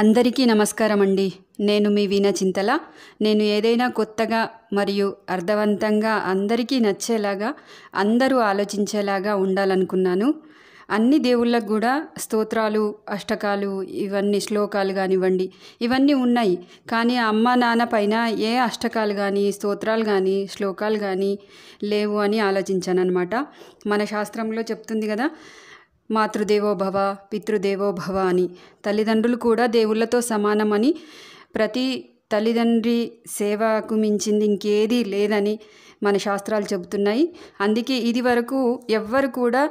అందరికీ నమస్కారం అండి నేను మీ వీణ చింతల నేను ఏదైనా కొత్తగా మరియు అర్థవంతంగా అందరికీ నచ్చేలాగా అందరూ ఆలోచించేలాగా ఉండాలనుకున్నాను అన్ని దేవుళ్ళకు కూడా స్తోత్రాలు అష్టకాలు ఇవన్నీ శ్లోకాలు కానివ్వండి ఇవన్నీ ఉన్నాయి కానీ అమ్మ నాన్న పైన ఏ అష్టకాలు కానీ స్తోత్రాలు కానీ శ్లోకాలు కానీ లేవు అని ఆలోచించాను అనమాట మన శాస్త్రంలో చెప్తుంది కదా మాతృదేవోభవ పితృదేవోభవ అని తల్లిదండ్రులు కూడా దేవుళ్ళతో సమానమని ప్రతి తల్లిదండ్రి సేవకు మించింది ఇంకేదీ లేదని మన శాస్త్రాలు చెబుతున్నాయి అందుకే ఇది వరకు ఎవ్వరు కూడా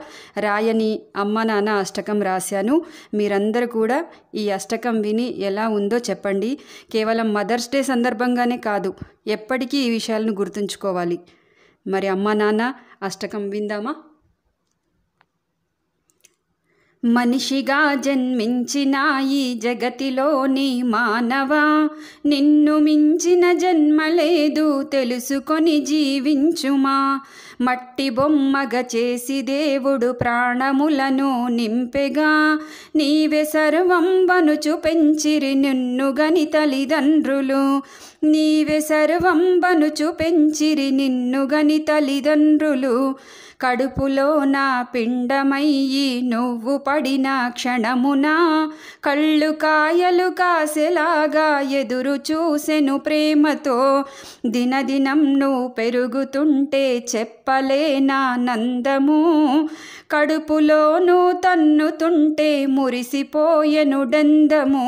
రాయని అమ్మ నాన్న అష్టకం రాశాను మీరందరూ కూడా ఈ అష్టకం విని ఎలా ఉందో చెప్పండి కేవలం మదర్స్ డే సందర్భంగానే కాదు ఎప్పటికీ ఈ విషయాలను గుర్తుంచుకోవాలి మరి అమ్మ నాన్న అష్టకం విందామా మనిషిగా జన్మించిన ఈ జగతిలోని మానవా నిన్ను మించిన జన్మ లేదు తెలుసుకొని జీవించుమా మట్టి బొమ్మగ చేసి దేవుడు ప్రాణములను నింపెగా నీవే సర్వం వనుచు పెంచిరి నిన్ను గని తల్లిదండ్రులు నీవే సర్వం బనుచు పెంచిరి నిన్ను గని తల్లిదండ్రులు కడుపులో నా పిండమయ్యి నువ్వు పడిన క్షణమునా కళ్ళు కాయలు కాసేలాగా ఎదురు చూసెను ప్రేమతో దినదినం నువ్వు పెరుగుతుంటే చెప్పలేనా నందము కడుపులోనూ తన్నుతుంటే మురిసిపోయెను డెందము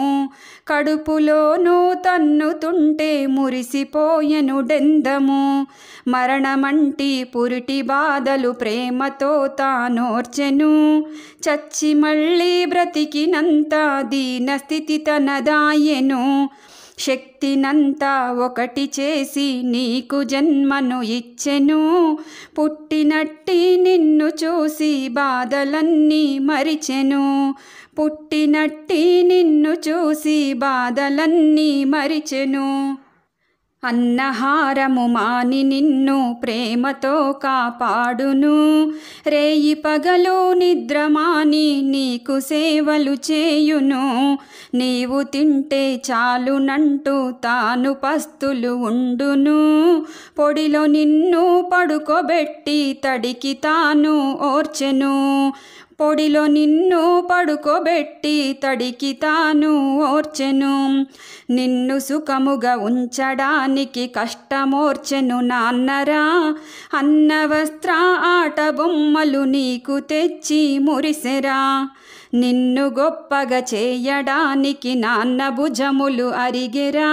కడుపులోనూ తన్నుతుంటే మురిసిపోయెను డెందము మరణమంటి పురిటి బాధలు ప్రేమతో తానోర్చెను చచ్చి ಮಳ್ಳಿ దీన స్థితి తనదాయెను శక్తినంతా ఒకటి చేసి నీకు జన్మను ఇచ్చెను పుట్టినట్టి నిన్ను చూసి బాధలన్నీ మరిచెను పుట్టినట్టి నిన్ను చూసి బాధలన్నీ మరిచెను అన్నహారము మాని నిన్ను ప్రేమతో కాపాడును రేయి పగలు నిద్రమాని నీకు సేవలు చేయును నీవు తింటే చాలునంటూ తాను పస్తులు ఉండును పొడిలో నిన్ను పడుకోబెట్టి తడికి తాను ఓర్చెను పొడిలో నిన్ను పడుకోబెట్టి తడికి తాను ఓర్చెను నిన్ను సుఖముగా ఉంచడానికి కష్టమోర్చెను నాన్నరా అన్న వస్త్ర ఆట బొమ్మలు నీకు తెచ్చి మురిసెరా నిన్ను గొప్పగా చేయడానికి నాన్న భుజములు అరిగెరా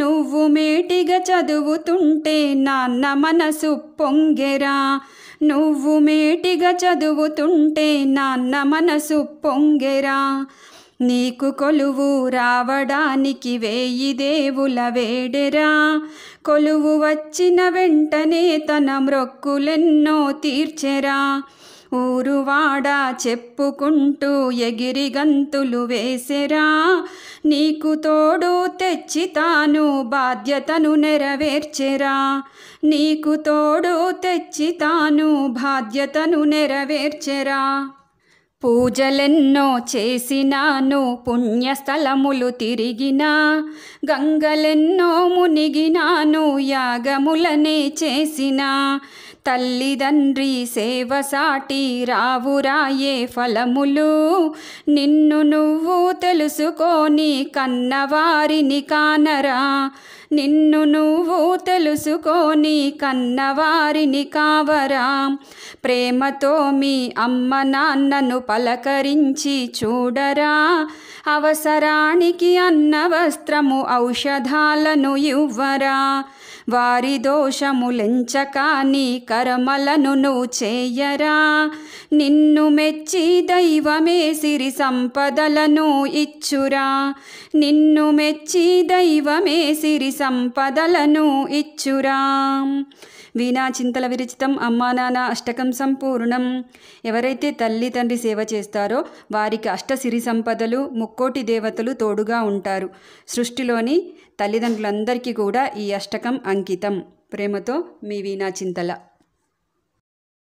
నువ్వు మేటిగా చదువుతుంటే నాన్న మనసు పొంగెరా నువ్వు మేటిగా చదువుతుంటే నాన్న మనసు పొంగెరా నీకు కొలువు రావడానికి వేయి దేవుల వేడెరా కొలువు వచ్చిన వెంటనే తన మ్రొక్కులెన్నో తీర్చెరా ఊరువాడా చెప్పుకుంటూ ఎగిరి గంతులు వేసెరా నీకు తోడు తెచ్చితాను బాధ్యతను నెరవేర్చెరా నీకు తోడు తెచ్చితాను బాధ్యతను నెరవేర్చెరా పూజలెన్నో చేసినాను పుణ్యస్థలములు తిరిగినా గంగలెన్నో మునిగినాను యాగములనే చేసినా తల్లిదండ్రి సేవ సాటి రావురాయే ఫలములు నిన్ను నువ్వు తెలుసుకొని కన్నవారిని కానరా నిన్ను నువ్వు తెలుసుకొని కన్నవారిని కావరా ప్రేమతో మీ అమ్మ నాన్నను పలకరించి చూడరా అవసరానికి అన్న వస్త్రము ఔషధాలను ఇవ్వరా వారి దోషములెంచక నీ కర్మలను నువ్వు చేయరా నిన్ను మెచ్చి దైవమే సిరి సంపదలను ఇచ్చురా నిన్ను మెచ్చి దైవమే సిరి సంపదలను ఇచ్చురా వీణా చింతల విరచితం అమ్మానాన్న అష్టకం సంపూర్ణం ఎవరైతే తల్లి తండ్రి సేవ చేస్తారో వారికి అష్టసిరి సంపదలు ముక్కోటి దేవతలు తోడుగా ఉంటారు సృష్టిలోని తల్లిదండ్రులందరికీ కూడా ఈ అష్టకం అంకితం ప్రేమతో మీ వీణా చింతల